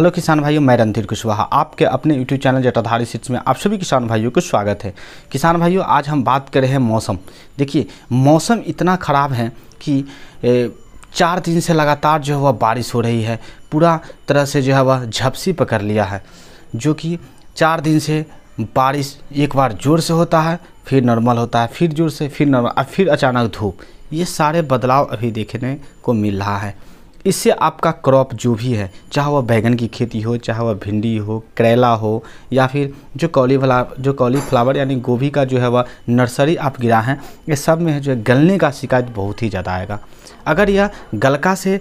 hello किसान भाइयों मैं रणधीर कुशवाहा आपके अपने यूट्यूब चैनल जटाधारी सीट्स में आप सभी किसान भाइयों को स्वागत है किसान भाइयों आज हम बात कर रहे हैं मौसम देखिए मौसम इतना ख़राब है कि ए, चार दिन से लगातार जो है वह बारिश हो रही है पूरा तरह से जो है वह झपसी पकड़ लिया है जो कि चार दिन से बारिश एक बार जोर से होता है फिर नॉर्मल होता है फिर जोर से फिर नॉर्मल फिर अचानक धूप ये सारे बदलाव अभी देखने को मिल रहा है इससे आपका क्रॉप जो भी है चाहे वह बैगन की खेती हो चाहे वह भिंडी हो करेला हो या फिर जो कॉली फ्ला जो कॉली फ्लावर यानी गोभी का जो है वह नर्सरी आप गिरा है ये सब में जो है गलने का शिकायत बहुत ही ज़्यादा आएगा अगर यह गलका से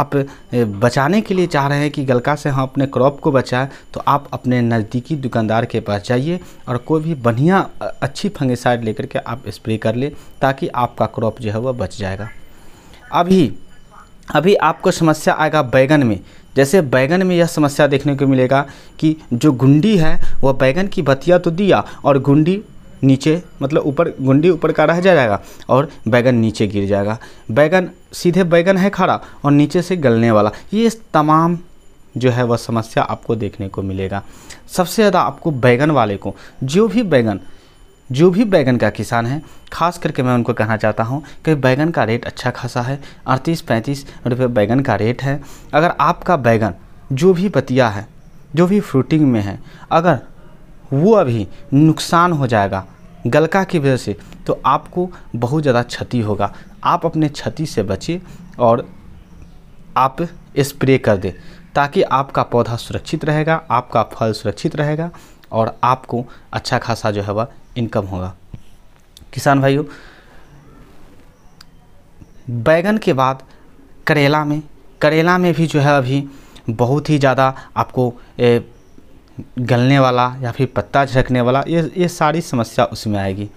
आप बचाने के लिए चाह रहे हैं कि गलका से हम अपने क्रॉप को बचाएं तो आप अपने नज़दीकी दुकानदार के पास जाइए और कोई भी बढ़िया अच्छी फंगिसाइड लेकर के आप स्प्रे कर ले ताकि आपका क्रॉप जो है वह बच जाएगा अभी अभी आपको समस्या आएगा बैगन में जैसे बैगन में यह समस्या देखने को मिलेगा कि जो गुंडी है वह बैगन की बतिया तो दिया और गुंडी नीचे मतलब ऊपर गुंडी ऊपर का रह जाएगा और बैगन नीचे गिर जाएगा बैगन सीधे बैगन है खड़ा और नीचे से गलने वाला ये तमाम जो है वह समस्या आपको देखने को मिलेगा सबसे ज़्यादा आपको बैगन वाले को जो भी बैगन जो भी बैगन का किसान है खास करके मैं उनको कहना चाहता हूँ कि बैगन का रेट अच्छा खासा है अड़तीस पैंतीस रुपये बैगन का रेट है अगर आपका बैगन जो भी पतिया है जो भी फ्रूटिंग में है अगर वो अभी नुकसान हो जाएगा गलका की वजह से तो आपको बहुत ज़्यादा क्षति होगा आप अपने क्षति से बचिए और आप स्प्रे कर दें ताकि आपका पौधा सुरक्षित रहेगा आपका फल सुरक्षित रहेगा और आपको अच्छा खासा जो है वह इनकम होगा किसान भाइयों बैगन के बाद करेला में करेला में भी जो है अभी बहुत ही ज़्यादा आपको ए, गलने वाला या फिर पत्ता झड़कने वाला ये ये सारी समस्या उसमें आएगी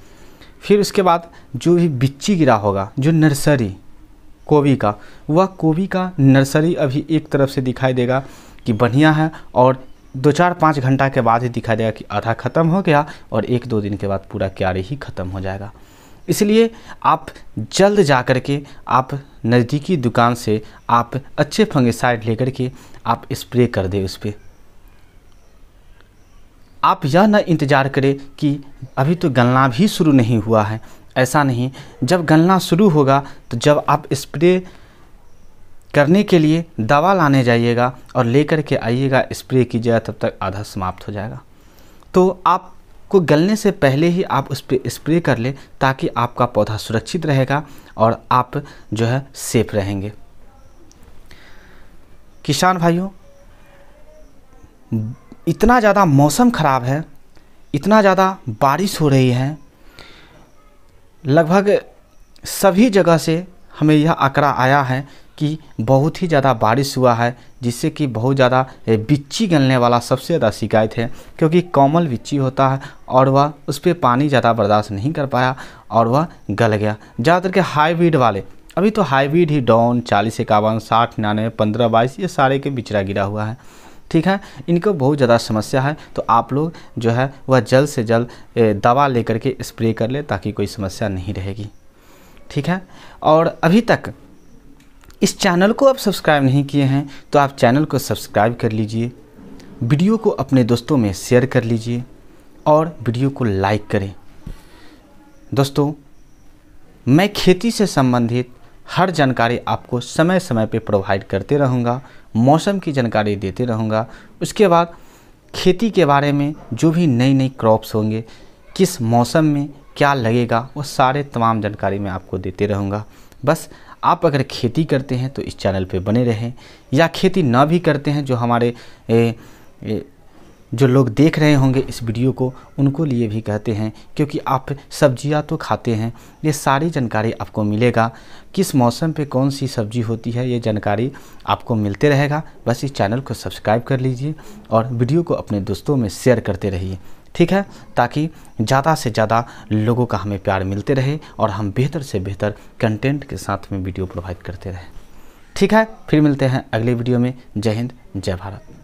फिर उसके बाद जो भी बिच्ची गिरा होगा जो नर्सरी कोबी का वह कोबी का नर्सरी अभी एक तरफ से दिखाई देगा कि बढ़िया है और दो चार पाँच घंटा के बाद ही दिखा देगा कि आधा ख़त्म हो गया और एक दो दिन के बाद पूरा क्यारे ही ख़त्म हो जाएगा इसलिए आप जल्द जा कर के आप नज़दीकी दुकान से आप अच्छे फंगिसाइड लेकर के आप स्प्रे कर दें उस पर आप यह ना इंतज़ार करें कि अभी तो गलना भी शुरू नहीं हुआ है ऐसा नहीं जब गलना शुरू होगा तो जब आप स्प्रे करने के लिए दवा लाने जाइएगा और लेकर के आइएगा स्प्रे कीजिएगा तब तक आधा समाप्त हो जाएगा तो आप को गलने से पहले ही आप उस पर स्प्रे कर लें ताकि आपका पौधा सुरक्षित रहेगा और आप जो है सेफ रहेंगे किसान भाइयों इतना ज़्यादा मौसम ख़राब है इतना ज़्यादा बारिश हो रही है लगभग सभी जगह से हमें यह आंकड़ा आया है कि बहुत ही ज़्यादा बारिश हुआ है जिससे कि बहुत ज़्यादा बिच्ची गलने वाला सबसे ज़्यादा शिकायत है क्योंकि कॉमल बिच्ची होता है और वह उस पर पानी ज़्यादा बर्दाश्त नहीं कर पाया और वह गल गया ज़्यादातर के हाईब्रिड वाले अभी तो हाईब्रिड ही डाउन चालीस इक्यावन साठ निन्यानवे पंद्रह बाईस ये सारे के बिचरा गिरा हुआ है ठीक है इनको बहुत ज़्यादा समस्या है तो आप लोग जो है वह जल्द से जल्द दवा लेकर के स्प्रे कर ले ताकि कोई समस्या नहीं रहेगी ठीक है और अभी तक इस चैनल को आप सब्सक्राइब नहीं किए हैं तो आप चैनल को सब्सक्राइब कर लीजिए वीडियो को अपने दोस्तों में शेयर कर लीजिए और वीडियो को लाइक करें दोस्तों मैं खेती से संबंधित हर जानकारी आपको समय समय पे प्रोवाइड करते रहूँगा मौसम की जानकारी देते रहूँगा उसके बाद खेती के बारे में जो भी नई नई क्रॉप्स होंगे किस मौसम में क्या लगेगा वो सारे तमाम जानकारी मैं आपको देते रहूँगा बस आप अगर खेती करते हैं तो इस चैनल पे बने रहें या खेती ना भी करते हैं जो हमारे ए, ए, जो लोग देख रहे होंगे इस वीडियो को उनको लिए भी कहते हैं क्योंकि आप सब्जियां तो खाते हैं ये सारी जानकारी आपको मिलेगा किस मौसम पे कौन सी सब्जी होती है ये जानकारी आपको मिलते रहेगा बस इस चैनल को सब्सक्राइब कर लीजिए और वीडियो को अपने दोस्तों में शेयर करते रहिए ठीक है ताकि ज़्यादा से ज़्यादा लोगों का हमें प्यार मिलते रहे और हम बेहतर से बेहतर कंटेंट के साथ में वीडियो प्रोवाइड करते रहें ठीक है फिर मिलते हैं अगले वीडियो में जय हिंद जय भारत